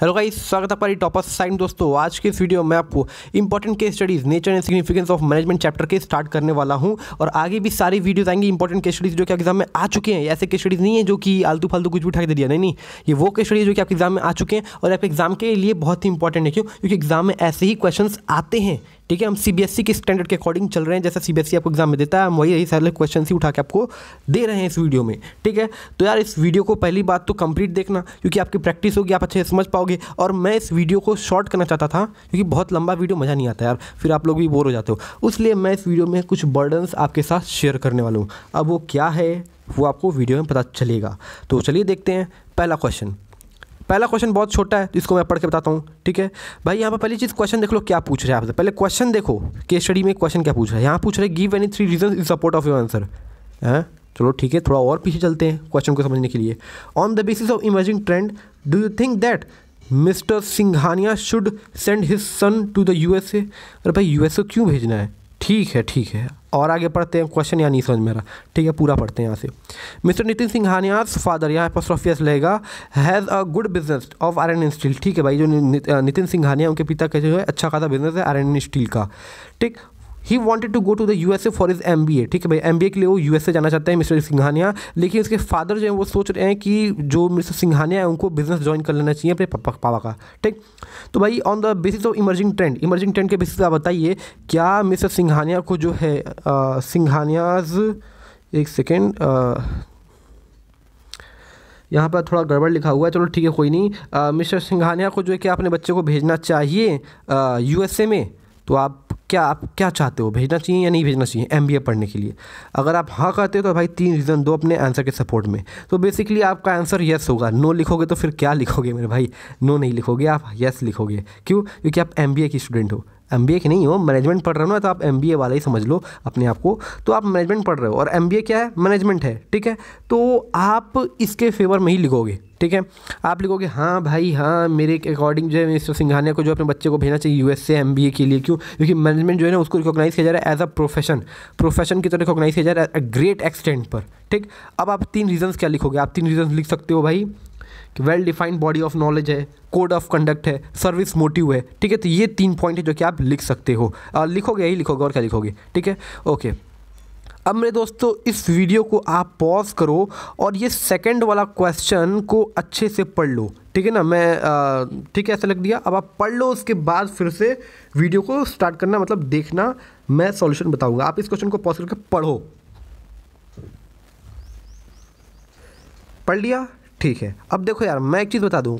Hello guys स्वागत है आपका टॉपर साइन दोस्तों आज के इस वीडियो में आपको important case studies nature and significance of management chapter के स्टार्ट करने वाला हूं और आगे भी सारी वीडियोस आएंगे इंपॉर्टेंट केस स्टडीज़ जो कि एग्जाम में आ चुके हैं ऐसे केस स्टडीज़ नहीं है जो कि आलतू फालतू कुछ भी उठा के दे दिया नहीं नहीं ये वो केस स्टडीज जो कि आपके एग्जाम में आ चुके हैं और आपके एग्जाम के लिए बहुत ही इंपॉर्टेंट है क्यों क्योंकि एग्जाम में ऐसे ही क्वेश्चन आते हैं ठीक है हम सीबीएसई e के स्टैंडर्ड के अकॉर्डिंग चल रहे हैं जैसा सीबीएसई e आपको एग्जाम में देता है हम वही यही सारे क्वेश्चन ही उठा के आपको दे रहे हैं इस वीडियो में ठीक है तो यार इस वीडियो को पहली बात तो कंप्लीट देखना क्योंकि आपकी प्रैक्टिस होगी आप अच्छे से समझ पाओगे और मैं इस वीडियो को शॉर्ट करना चाहता था क्योंकि बहुत लंबा वीडियो मज़ा नहीं आता यार फिर आप लोग भी बोर हो जाते हो इसलिए मैं इस वीडियो में कुछ बर्डन्स आपके साथ शेयर करने वाला हूँ अब वो क्या है वो आपको वीडियो में पता चलेगा तो चलिए देखते हैं पहला क्वेश्चन पहला क्वेश्चन बहुत छोटा है जिसको मैं पढ़ के बताता हूँ ठीक है भाई यहाँ पर पहली चीज़ क्वेश्चन देख लो क्या पूछ रहे हैं आपसे पहले क्वेश्चन देखो के स्टडी में क्वेश्चन क्या पूछ रहा है यहाँ पूछ रहे give any three reason in support of your answer है चलो ठीक है थोड़ा और पीछे चलते हैं क्वेश्चन को समझने के लिए on the basis of emerging trend do you think that Mr Singhania should send his son to the U S A अरे भाई ए क्यों भेजना है ठीक है ठीक है और आगे पढ़ते हैं क्वेश्चन यहाँ नहीं समझ मेरा ठीक है पूरा पढ़ते हैं यहाँ से मिस्टर नितिन हानिया फादर यहाँ सोफियस लेगा has a good business of iron steel ठीक है भाई जो नितिन सिंघानिया उनके पिता कहते जो है अच्छा खासा बिजनेस है आयरन स्टील का ठीक ही wanted to go to the U S A for his M B A ठीक है भाई एम बी ए के लिए वो यू एस ए जाना चाहते हैं मिस्टर सिंघानिया लेकिन इसके फादर जो है वो सोच रहे हैं कि जो मिस्टर सिंघानिया है उनको बिजनेस ज्वाइन कर लेना चाहिए अपने पापा का ठीक तो भाई on the basis of emerging trend emerging trend के बेसिस पे आप बताइए क्या मिस्टर सिंघानिया को जो है सिंघानियाज एक सेकेंड यहाँ पर थोड़ा गड़बड़ लिखा हुआ है चलो ठीक है कोई नहीं मिस्टर सिंघानिया को जो है कि अपने बच्चे को भेजना चाहिए यू एस ए में तो आप क्या आप क्या चाहते हो भेजना चाहिए या नहीं भेजना चाहिए एम पढ़ने के लिए अगर आप हाँ कहते हो तो भाई तीन रीज़न दो अपने आंसर के सपोर्ट में तो बेसिकली आपका आंसर येस होगा नो लिखोगे तो फिर क्या लिखोगे मेरे भाई नो नहीं लिखोगे आप येस लिखोगे क्यों क्योंकि आप एम की स्टूडेंट हो एम बी ए के नहीं हो मैनेजमेंट पढ़ रहे हो ना तो आप एम बी ए वाला ही समझ लो अपने आप को तो आप मैनेजमेंट पढ़ रहे हो और एम बी ए क्या है मैनेजमेंट है ठीक है तो आप इसके फेवर में ही लिखोगे ठीक है आप लिखोगे हाँ भाई हाँ मेरे अकॉर्डिंग जो है मिस्टर सिंघानिया को जो अपने बच्चे को भेजना चाहिए U S M B A के लिए क्यों क्योंकि मैनेजमेंट जो है ना उसको रिकॉग्नाइज़ किया जा रहा है एज अ प्रोफेशन प्रोफेशन की तरह रिकॉग्नाइज़ किया जा रहा है ग्रेट एक्सटेंट पर ठीक अब आप तीन रीजंस क्या लिखोगे आप तीन रीजन लिख सकते हो भाई कि well defined body of knowledge है कोड ऑफ कंडक्ट है सर्विस मोटिव है ठीक है तो ये तीन पॉइंट है जो कि आप लिख सकते हो आ, लिखोगे यही लिखोगे और क्या लिखोगे ठीक है ओके अब मेरे दोस्तों इस वीडियो को आप पॉज करो और ये सेकंड वाला क्वेश्चन को अच्छे से पढ़ लो ठीक है ना मैं ठीक है ऐसा लग दिया अब आप पढ़ लो उसके बाद फिर से वीडियो को स्टार्ट करना मतलब देखना मैं सॉल्यूशन बताऊंगा आप इस क्वेश्चन को पॉज करके पढ़ो पढ़ लिया ठीक है अब देखो यार मैं एक चीज़ बता दूँ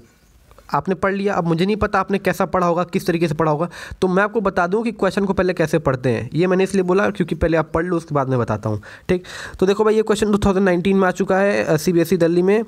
आपने पढ़ लिया अब मुझे नहीं पता आपने कैसा पढ़ा होगा किस तरीके से पढ़ा होगा तो मैं आपको बता दूं कि क्वेश्चन को पहले कैसे पढ़ते हैं ये मैंने इसलिए बोला क्योंकि पहले आप पढ़ लो उसके बाद मैं बताता हूँ ठीक तो देखो भाई ये क्वेश्चन 2019 में आ चुका है सी बी e दिल्ली में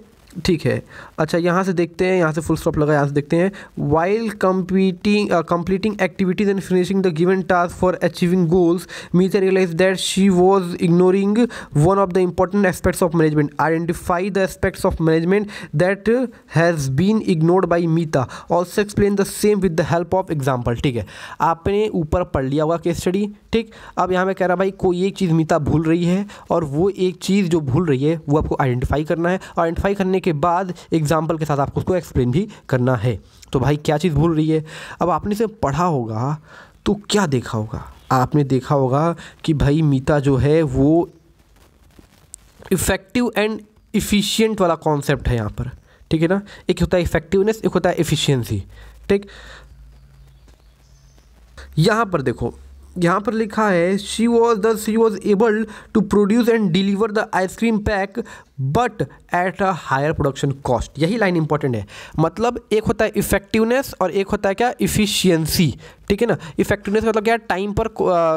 ठीक है अच्छा यहाँ से देखते हैं यहाँ से फुल स्टॉप लगा यहाँ से देखते हैं while competing completing activities and finishing the given task for achieving goals means realise that she was ignoring one of the important aspects of management identify the aspects of management that has been ignored by Meeta also explain the same with the help of example ठीक है आपने ऊपर पढ़ लिया हुआ case study ठीक अब यहाँ मैं कह रहा भाई कोई एक चीज़ मीता भूल रही है और वो एक चीज़ जो भूल रही है वो आपको आइडेंटिफाई करना है आइडेंटिफाई करने के बाद एग्जाम्पल के साथ आपको उसको एक्सप्लेन भी करना है तो भाई क्या चीज़ भूल रही है अब आपने इसे पढ़ा होगा तो क्या देखा होगा आपने देखा होगा कि भाई मीता जो है वो इफ़ेक्टिव एंड इफ़िशियंट वाला कॉन्सेप्ट है यहाँ पर ठीक है ना एक होता है इफ़ेक्टिवनेस एक होता है इफ़िशियंसी ठीक यहाँ पर देखो यहाँ पर लिखा है she was the she was able to produce and deliver the ice cream pack but at a higher production cost यही लाइन इंपॉर्टेंट है मतलब एक होता है इफेक्टिवनेस और एक होता है क्या इफिशियंसी ठीक है ना इफेक्टिवनेस मतलब क्या टाइम पर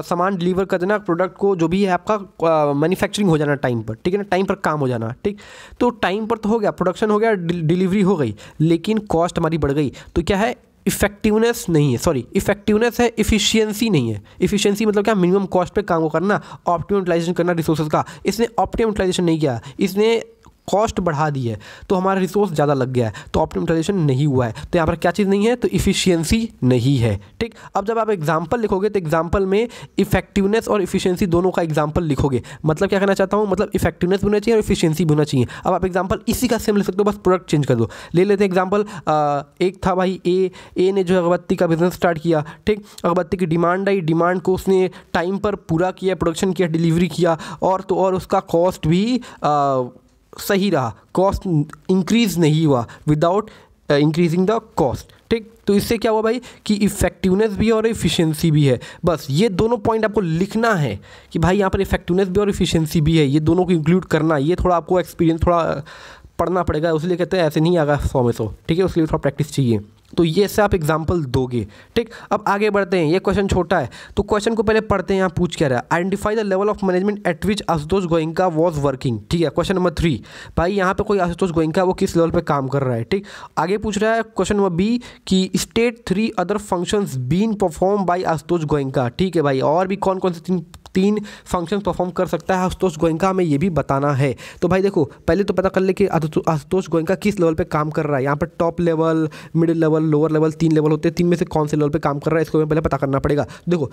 सामान डिलीवर कर देना प्रोडक्ट को जो भी है आपका मैन्युफैक्चरिंग हो जाना टाइम पर ठीक है ना टाइम पर काम हो जाना ठीक तो टाइम पर तो हो गया प्रोडक्शन हो गया डिलीवरी हो गई लेकिन कॉस्ट हमारी बढ़ गई तो क्या है इफेक्टिवनेस नहीं है सॉरी इफेक्टिवनेस है इफिशियंसी नहीं है इफिशियंसी मतलब क्या मिनिमम कॉस्ट पे काम को करना ऑप्टिमम यूटिलाइजेशन करना रिसोर्सेज का इसने ऑप्टिमम यूटिलाइजेशन नहीं किया इसने कॉस्ट बढ़ा दी है तो हमारा रिसोर्स ज़्यादा लग गया है तो ऑप्टिमाइजेशन नहीं हुआ है तो यहाँ पर क्या चीज़ नहीं है तो इफ़िशियंसी नहीं है ठीक अब जब आप एग्जाम्पल लिखोगे तो एग्जाम्पल में इफेक्टिवनेस और इफिशियंसी दोनों का एग्जाम्पल लिखोगे मतलब क्या कहना चाहता हूँ मतलब इफेक्टिवनेस भी होना चाहिए और इफिशियंसी भी होना चाहिए अब आप एग्जाम्पल इसी का सेम ले सकते हो बस प्रोडक्ट चेंज कर दो ले लेते हैं एग्जाम्पल एक था भाई ए ए ने जो अगरबत्ती का बिजनेस स्टार्ट किया ठीक अगरबत्ती की डिमांड आई डिमांड को उसने टाइम पर पूरा किया प्रोडक्शन किया डिलीवरी किया और तो और उसका कॉस्ट भी सही रहा कॉस्ट इंक्रीज़ नहीं हुआ विदाउट इंक्रीजिंग द कॉस्ट ठीक तो इससे क्या हुआ भाई कि इफेक्टिवनेस भी और इफिशियंसी भी है बस ये दोनों पॉइंट आपको लिखना है कि भाई यहाँ पर इफेक्टिवनेस भी और इफिशियंसी भी है ये दोनों को इंक्लूड करना ये थोड़ा आपको एक्सपीरियंस थोड़ा uh, पढ़ना पड़ेगा उसलिए कहते हैं ऐसे नहीं आगा सौ में सौ ठीक है उसके लिए थोड़ा प्रैक्टिस चाहिए तो ये से आप एग्जाम्पल दोगे ठीक अब आगे बढ़ते हैं ये क्वेश्चन छोटा है तो क्वेश्चन को पहले पढ़ते हैं यहाँ पूछ क्या रहा है identify the level of management at which Ashutosh Goenka was working ठीक है क्वेश्चन नंबर थ्री भाई यहाँ पे कोई आशुतोष गोइंका वो किस लेवल पर काम कर रहा है ठीक आगे पूछ रहा है क्वेश्चन नंबर बी कि state three other functions been performed by Ashutosh Goenka ठीक है भाई और भी कौन कौन से तीन तीन फंक्शन परफॉर्म कर सकता है आशुतोष गोयंका हमें यह भी बताना है तो भाई देखो पहले तो पता कर ले कि आशुतोष गोयंका किस लेवल पर काम कर रहा है यहाँ पर top level middle level lower level तीन लेवल होते हैं तीन में से कौन से लेवल पर काम कर रहा है इसको हमें पहले पता करना पड़ेगा देखो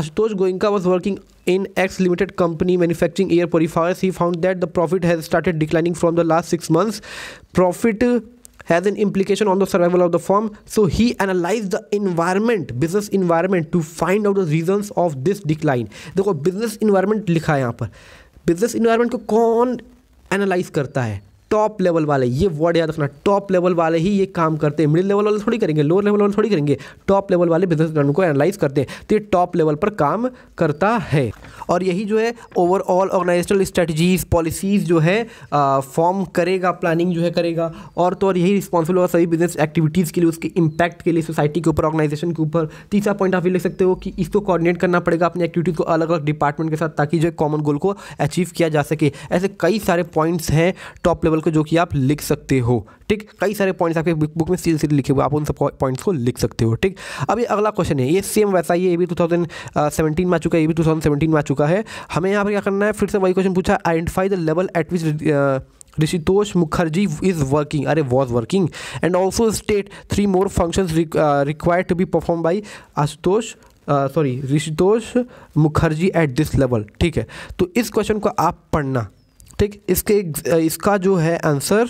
Ashutosh Goenka was working in X limited company manufacturing air purifiers he found that the profit has started declining from the last six months profit has an implication on the survival of the firm. So he analyzed the environment, business environment to find out the reasons of this decline. देखो business environment लिखा है यहाँ पर business environment को कौन analyze करता है top level वाले ये वर्ड याद रखना टॉप लेवल वाले ही ये काम करते हैं मिडिल लेवल वाले थोड़ी करेंगे लोअर लेवल वाले थोड़ी करेंगे टॉप लेवल वाले बिजनेस को एनालाइज करते हैं तो ये टॉप लेवल पर काम करता है और यही जो है ओवरऑल ऑर्गेनाइजेशनल स्ट्रेटजीज पॉलिसीज़ जो है फॉर्म करेगा प्लानिंग जो है करेगा और तो और यही रिस्पॉन्सिबल होगा सभी बिजनेस एक्टिविटीज़ के लिए उसके इम्पैक्ट के लिए सोसाइटी के ऊपर ऑर्गेनाइजेशन के ऊपर तीसरा पॉइंट आप ये ले सकते हो कि इसको कोऑर्डिनेट करना पड़ेगा अपनी एक्टिविटीज़ को अलग अलग डिपार्टमेंट के साथ ताकि जो कॉमन गोल को अचीव किया जा सके ऐसे कई सारे पॉइंट्स हैं टॉप लेवल को जो कि आप लिख सकते हो ठीक कई सारे पॉइंट्स आपके बुक में सीधे सीधे लिखे हुए आप उन सब पॉइंट्स को लिख सकते हो ठीक अब ये अगला क्वेश्चन है ये सेम वैसा ही है ये भी टू थाउजेंड सेवेंटीन में आ चुका है ये भी टू थाउजेंड सेवेंटीन में आ चुका चुका है हमें यहाँ पर क्या करना है फिर से वही क्वेश्चन पूछा identify the level at which Rishitosh Mukherjee is working अरे was working and also state three more function required to be perform by Ashutosh sorry Rishitosh Mukherjee at this level ठीक है तो इस क्वेश्चन को आप पढ़ना ठीक इसके इसका जो है आंसर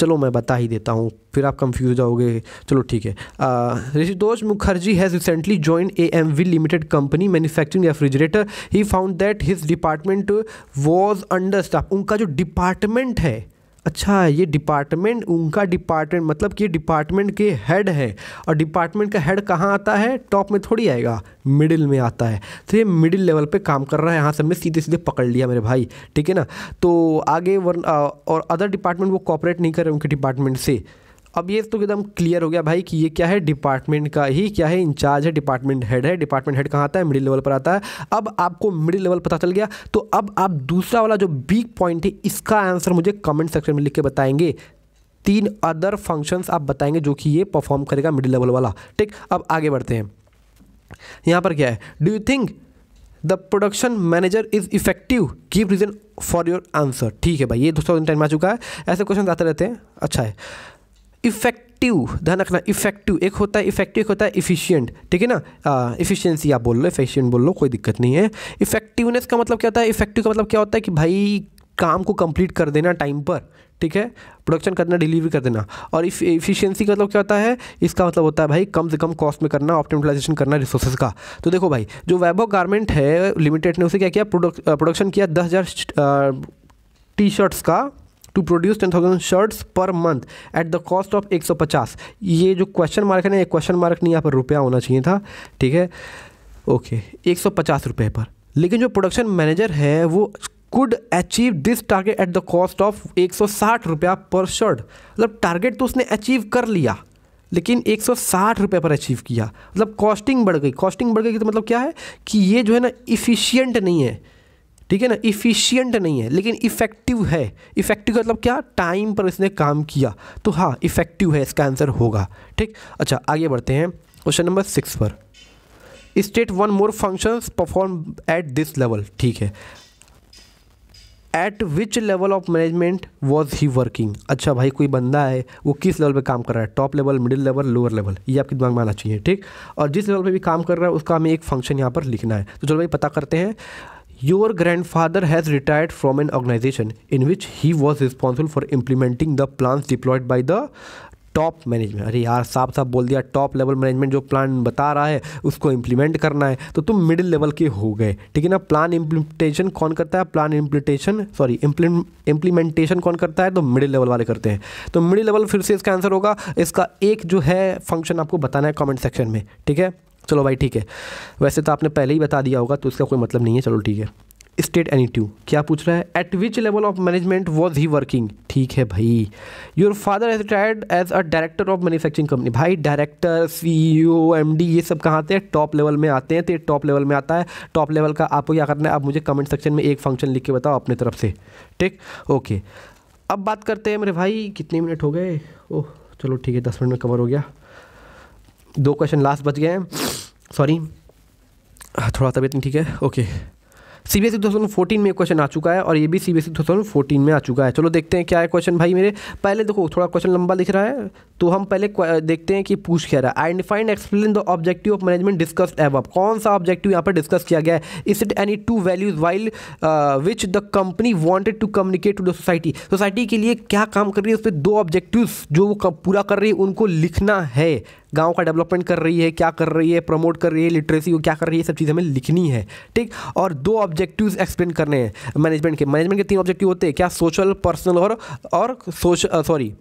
चलो मैं बता ही देता हूँ फिर आप कंफ्यूज जाओगे चलो ठीक है Rishitosh Mukherjee has recently join A M V limited company manufacturing refrigerator he found that his department was under staff उनका जो डिपार्टमेंट है अच्छा ये डिपार्टमेंट उनका डिपार्टमेंट मतलब कि ये डिपार्टमेंट के हेड है और डिपार्टमेंट का हेड कहाँ आता है टॉप में थोड़ी आएगा मिडिल में आता है तो ये मिडिल लेवल पे काम कर रहा है यहाँ से हमने सीधे सीधे पकड़ लिया मेरे भाई ठीक है ना तो आगे वर्न और अदर डिपार्टमेंट वो कॉपरेट नहीं कर रहे उनके डिपार्टमेंट से अब ये तो एकदम क्लियर हो गया भाई कि ये क्या है डिपार्टमेंट का ही क्या है इंचार्ज है डिपार्टमेंट हेड है डिपार्टमेंट हेड कहाँ आता है मिडिल लेवल पर आता है अब आपको मिडिल लेवल पता चल गया तो अब आप दूसरा वाला जो बिग पॉइंट है इसका आंसर मुझे कमेंट सेक्शन में लिख के बताएंगे तीन अदर फंक्शंस आप बताएंगे जो कि ये परफॉर्म करेगा मिडिल लेवल वाला ठीक अब आगे बढ़ते हैं यहाँ पर क्या है do you think the production manager is effective give reason for your answer ठीक है भाई ये दोस्तों टाइम आ चुका है ऐसे क्वेश्चन आते रहते हैं अच्छा है इफेक्टिव ध्यान रखना इफेक्टिव एक होता है इफेक्टिव एक होता है इफिशियंट ठीक है ना इफिशियंसी आप बोल लो इफिशियंट बोल लो कोई दिक्कत नहीं है इफेक्टिवनेस का मतलब क्या होता है इफेक्टिव का मतलब क्या होता है कि भाई काम को कंप्लीट कर देना टाइम पर ठीक है प्रोडक्शन करना डिलीवरी कर देना और इफ इफिशियंसी का मतलब क्या होता है इसका मतलब होता है भाई कम से कम कॉस्ट में करना ऑप्टिमाइजेशन करना रिसोर्सेज का तो देखो भाई जो वैभव गारमेंट है लिमिटेड ने उसे क्या किया प्रोडक्शन किया दस हज़ार टी शर्ट्स का to produce ten thousand shirts per month at the cost of एक सौ पचास ये जो क्वेश्चन मार्क है ना ये क्वेश्चन मार्क नहीं यहाँ पर रुपया होना चाहिए था ठीक है ओके एक सौ पचास रुपये पर लेकिन जो प्रोडक्शन मैनेजर है वो could achieve this target at the cost of एक सौ साठ रुपया पर शर्ट मतलब टारगेट तो उसने अचीव कर लिया लेकिन एक सौ साठ रुपये पर अचीव किया मतलब कॉस्टिंग बढ़ गई कॉस्टिंग बढ़ गई तो मतलब क्या है कि ये जो है ना इफ़िशियंट नहीं है ठीक है ना इफ़िशियंट नहीं है लेकिन इफ़ेक्टिव है इफ़ेक्टिव मतलब क्या टाइम पर इसने काम किया तो हाँ इफ़ेक्टिव है इसका आंसर होगा ठीक अच्छा आगे बढ़ते हैं क्वेश्चन नंबर सिक्स पर state one more functions perform at this level ठीक है at which level of management was he working अच्छा भाई कोई बंदा है वो किस लेवल पे काम कर रहा है top level middle level lower level ये आपके दिमाग में आना चाहिए ठीक और जिस लेवल पे भी काम कर रहा है उसका हमें एक फंक्शन यहाँ पर लिखना है तो चलो भाई पता करते हैं grandfather has retired from an organisation in which he was responsible for implementing the plan deployed by the top management अरे यार साफ साफ बोल दिया टॉप लेवल मैनेजमेंट जो प्लान बता रहा है उसको इम्प्लीमेंट करना है तो तुम मिडिल लेवल के हो गए ठीक है ना प्लान इम्प्लीमेंटेशन कौन करता है प्लान इम्प्लीटेशन सॉरी इम्प्लीमेंटेशन कौन करता है तो मिडिल लेवल वाले करते हैं तो मिडिल लेवल फिर से इसका आंसर होगा इसका एक जो है फंक्शन आपको बताना है कॉमेंट सेक्शन में ठीक है चलो भाई ठीक है वैसे तो आपने पहले ही बता दिया होगा तो इसका कोई मतलब नहीं है चलो ठीक है स्टेट एनीट्यू e क्या पूछ रहा है at which level of management was he working ठीक है भाई your father has retired as a director of manufacturing company भाई डायरेक्टर एम डी ये सब कहाँ आते हैं टॉप लेवल में आते हैं तो टॉप लेवल में आता है टॉप लेवल का आपको क्या करना है आप मुझे कमेंट सेक्शन में एक फंक्शन लिख के बताओ अपने तरफ से ठीक ओके अब बात करते हैं मेरे भाई कितने मिनट हो गए ओह चलो ठीक है दस मिनट में कवर हो गया दो क्वेश्चन लास्ट बच गए हैं सॉरी हाँ, थोड़ा तबीयत नहीं ठीक है okay C B S E दो में क्वेश्चन आ चुका है और ये भी सी बी एस ई दो में आ चुका है चलो देखते हैं क्या है क्वेश्चन भाई मेरे पहले देखो थोड़ा क्वेश्चन लंबा दिख रहा है तो हम पहले देखते हैं कि पूछ क्या रहा है identify and explain the objective of management एव एब कौन सा ऑब्जेक्टिव यहाँ पर डिस्कस किया गया है इस it any two values while which the company wanted to communicate to the society society के लिए क्या काम कर रही है उस पर दो ऑब्जेक्टिव जो वो पूरा कर रही है उनको लिखना है गाँव का डेवलपमेंट कर रही है क्या कर रही है प्रमोट कर रही है लिटरेसी को क्या कर रही है सब चीज़ हमें लिखनी है ठीक और दो ऑब्जेक्टिव्स एक्सप्लेन करने हैं मैनेजमेंट के मैनेजमेंट के तीन ऑब्जेक्टिव होते हैं क्या सोशल पर्सनल और और सोश sorry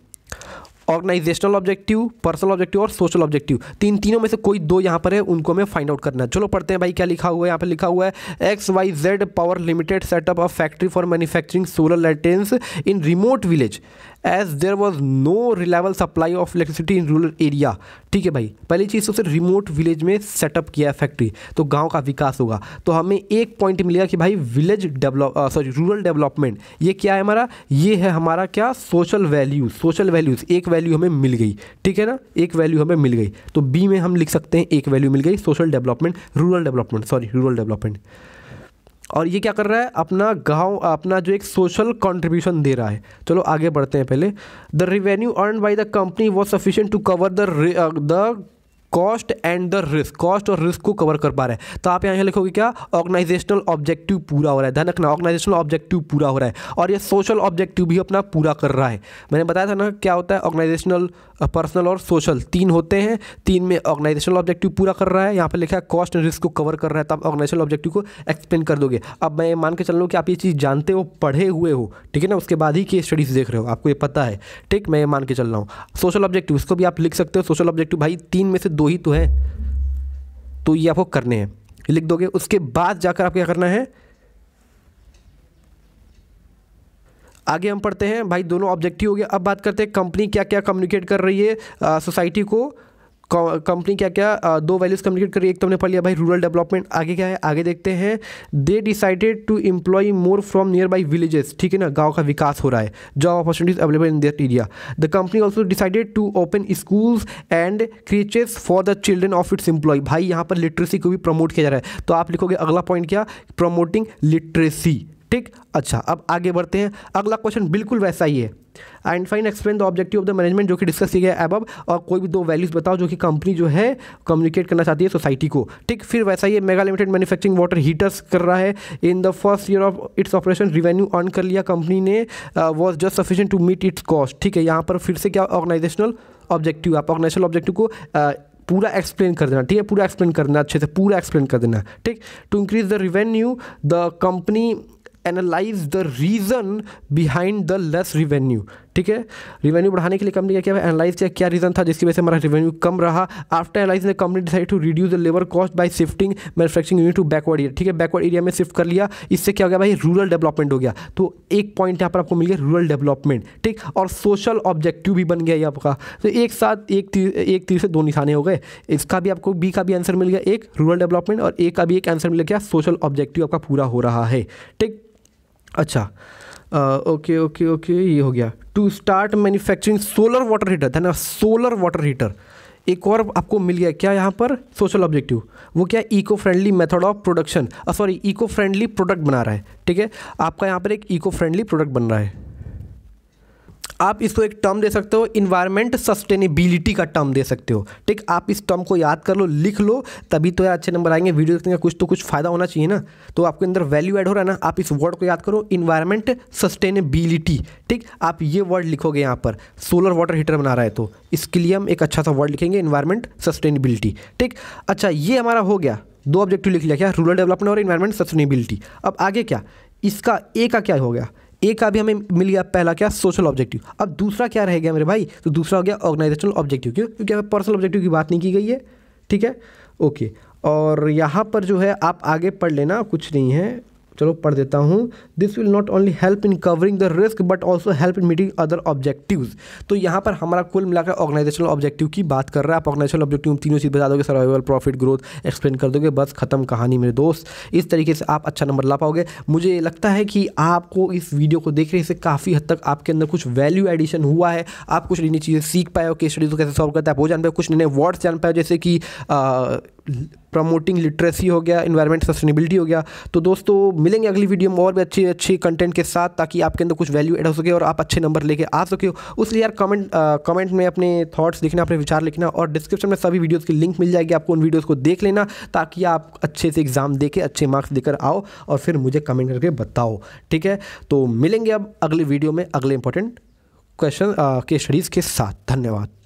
organisational objective personal objective और सोशल ऑब्जेक्टिव तीन तीनों में से कोई दो यहाँ पर है उनको हमें फाइंड आउट करना है चलो पढ़ते हैं भाई क्या लिखा हुआ है यहाँ पर लिखा हुआ है X Y Z power limited set up a factory for manufacturing solar lanterns in remote village as there was no reliable supply of electricity in rural area ठीक है भाई पहली चीज़ सबसे रिमोट विलेज में सेटअप किया है फैक्ट्री तो गांव का विकास होगा तो हमें एक पॉइंट मिलेगा कि भाई village develop sorry rural development ये क्या है हमारा ये है हमारा क्या सोशल वैल्यूज सोशल वैल्यूज एक वैल्यू वैल्यू हमें मिल गई ठीक है ना एक वैल्यू हमें मिल गई तो बी में हम लिख सकते हैं एक वैल्यू मिल गई social development rural development sorry rural development और ये क्या कर रहा है अपना गांव अपना जो एक सोशल कंट्रीब्यूशन दे रहा है चलो आगे बढ़ते हैं पहले the revenue earn by the company was sufficient to cover the the cost and the risk cost और रिस्क को कवर कर पा रहे हैं तो आप यहाँ लिखोगे क्या ऑर्गेनाइजेशनल ऑब्जेक्टिव पूरा हो रहा है ध्यान रखना ऑर्गेनाइजेशनल ऑब्जेक्टिव पूरा हो रहा है और ये सोशल ऑब्जेक्टिव भी अपना पूरा कर रहा है मैंने बताया था ना क्या होता है ऑर्गेनाइजेशनल पर्सनल और सोशल तीन होते हैं तीन में ऑर्गेनाइजेशनल ऑब्जेक्टिव पूरा कर रहा है यहाँ पर लिखा है कॉस्ट एंड रिस्क को कवर कर रहा है तो आप ऑर्गेनाइजेशनल ऑब्जेक्टिव को एक्सप्लेन कर दोगे अब मैं मान के चल रहा हूँ कि आप ये चीज़ जानते हो पढ़े हुए हो ठीक है ना उसके बाद ही के स्टडीज़ देख रहे हो आपको ये पता है ठीक मैं ये मान के चल रहा हूँ सोशल ऑब्जेक्टिव उसको भी आप लिख सकते हो सोशल ऑब्जेक्टिव भाई तीन में से दो ही तो है तो ये आपको करने हैं लिख दोगे उसके बाद जाकर आपको क्या करना है आगे हम पढ़ते हैं भाई दोनों ऑब्जेक्टिव हो गया अब बात करते हैं कंपनी क्या क्या कम्युनिकेट कर रही है सोसाइटी को कंपनी क्या क्या दो वैल्यूज़ कम्युनिकेट करी एक तो हमने पढ़ लिया भाई रूरल डेवलपमेंट आगे क्या है आगे देखते हैं they decided to employ more from nearby villages ठीक है ना गांव का विकास हो रहा है job opportunities available in that area the company also decided to open schools and creches for the children of its employ भाई यहाँ पर लिटरेसी को भी प्रमोट किया जा रहा है तो आप लिखोगे अगला पॉइंट क्या प्रमोटिंग लिटरेसी ठीक अच्छा अब आगे बढ़ते हैं अगला क्वेश्चन बिल्कुल वैसा ही है and fine explain the objective of the management जो कि डिस्कस किया गया अब और कोई भी दो वैल्यूज़ बताओ जो कि कंपनी जो है कम्युनिकेट करना चाहती है सोसाइटी को ठीक फिर वैसा ही Mega limited manufacturing water heaters कर रहा है in the first year of its operation revenue earn कर लिया कंपनी ने was just sufficient to meet its cost ठीक है यहाँ पर फिर से क्या ऑर्गेनाइजेशनल ऑब्जेक्टिव आप ऑर्गेनाइजेशनल ऑब्जेक्टिव को uh, पूरा एक्सप्लेन कर देना ठीक है पूरा एक्सप्लेन कर देना अच्छे से पूरा एक्सप्लेन कर देना ठीक to increase the revenue the company analyze the reason behind the less revenue ठीक है रिवेन्यू बढ़ाने के लिए कंपनी का क्या है एनालाइज किया क्या रीज़न था जिसकी वजह से हमारा रिवेन्यू कम रहा आफ्टर एनालाइज ने company decide to reduce the labour cost by shifting manufacturing unit to backward area ठीक है बैकवर्ड एरिया में शिफ्ट कर लिया इससे क्या हो गया भाई रूरल डेवलपमेंट हो गया तो एक पॉइंट यहाँ पर आपको मिल गया रूरल डेवलपमेंट ठीक और सोशल ऑब्जेक्टिव भी बन गया ये आपका तो एक साथ एक तीर एक तीर से दो निशाने हो गए इसका भी आपको बी का भी आंसर मिल गया एक रूरल डेवलपमेंट और ए का भी एक आंसर मिल गया सोशल ऑब्जेक्टिव आपका पूरा हो रहा है ठीक अच्छा ओके ओके ओके ये हो गया to start manufacturing solar water heater ना सोलर वाटर हीटर एक और आपको मिल गया क्या यहाँ पर सोशल ऑब्जेक्टिव वो क्या eco friendly method of production sorry eco friendly product बना रहा है ठीक है आपका यहाँ पर एक इको फ्रेंडली प्रोडक्ट बन रहा है आप इसको एक टर्म दे सकते हो इन्वायरमेंट सस्टेनेबिलिटी का टर्म दे सकते हो ठीक आप इस टर्म को याद कर लो लिख लो तभी तो यार अच्छे नंबर आएंगे वीडियो देखने का कुछ तो कुछ फ़ायदा होना चाहिए ना तो आपके अंदर वैल्यू ऐड हो रहा है ना आप इस वर्ड को याद करो इन्वायरमेंट सस्टेनेबिलिटी ठीक आप ये वर्ड लिखोगे यहाँ पर सोलर वाटर हीटर बना रहा है तो इसके लिए हम एक अच्छा सा वर्ड लिखेंगे इन्वायरमेंट सस्टेनेबिलिटी ठीक अच्छा ये हमारा हो गया दो ऑब्जेक्टिव लिख लिया क्या रूरल डेवलपमेंट और इन्वायरमेंट सस्टेनेबिलिटी अब आगे क्या इसका ए का क्या हो गया एक का भी हमें मिल गया पहला क्या सोशल ऑब्जेक्टिव अब दूसरा क्या रह गया मेरे भाई तो दूसरा हो गया ऑर्गेनाइजेशनल ऑब्जेक्टिव क्यों क्योंकि हमें पर्सनल ऑब्जेक्टिव की बात नहीं की गई है ठीक है ओके और यहाँ पर जो है आप आगे पढ़ लेना कुछ नहीं है चलो पढ़ देता हूँ this will not only help in covering the risk but also help in meeting other objective तो यहाँ पर हमारा कुल मिलाकर ऑर्गेनाइजेशनल ऑब्जेक्टिव की बात कर रहा है आप ऑर्गेनाइजेशनल ऑब्जेक्टिव तीनों चीज़ बता दोगे सर्वाइवल प्रॉफिट ग्रोथ एक्सप्लेन कर दोगे बस खत्म कहानी मेरे दोस्त इस तरीके से आप अच्छा नंबर ला पाओगे मुझे लगता है कि आपको इस वीडियो को देखने से काफ़ी हद तक आपके अंदर कुछ वैल्यू एडिशन हुआ है आप कुछ नई नई चीज़ें सीख पाए हो केस स्टडीज़ को कैसे सॉल्व करते हैं आप वो जान पाए कुछ नए वर्ड्स जान पाए जैसे कि प्रमोटिंग लिटरेसी हो गया इन्वायरमेंट सस्टेनेबिलिटी हो गया तो दोस्तों मिलेंगे अगली वीडियो में और भी अच्छे अच्छे कंटेंट के साथ ताकि आपके अंदर कुछ वैल्यू एड हो सके और आप अच्छे नंबर लेके आ सके उसलिए यार कमेंट कमेंट में अपने थॉट्स लिखना अपने विचार लिखना और डिस्क्रिप्शन में सभी वीडियोज़ की लिंक मिल जाएगी आपको उन वीडियोज़ को देख लेना ताकि आप अच्छे से एग्ज़ाम दे अच्छे मार्क्स देकर आओ और फिर मुझे कमेंट करके बताओ ठीक है तो मिलेंगे अब अगले वीडियो में अगले इंपॉर्टेंट क्वेश्चन के स्टडीज़ के साथ धन्यवाद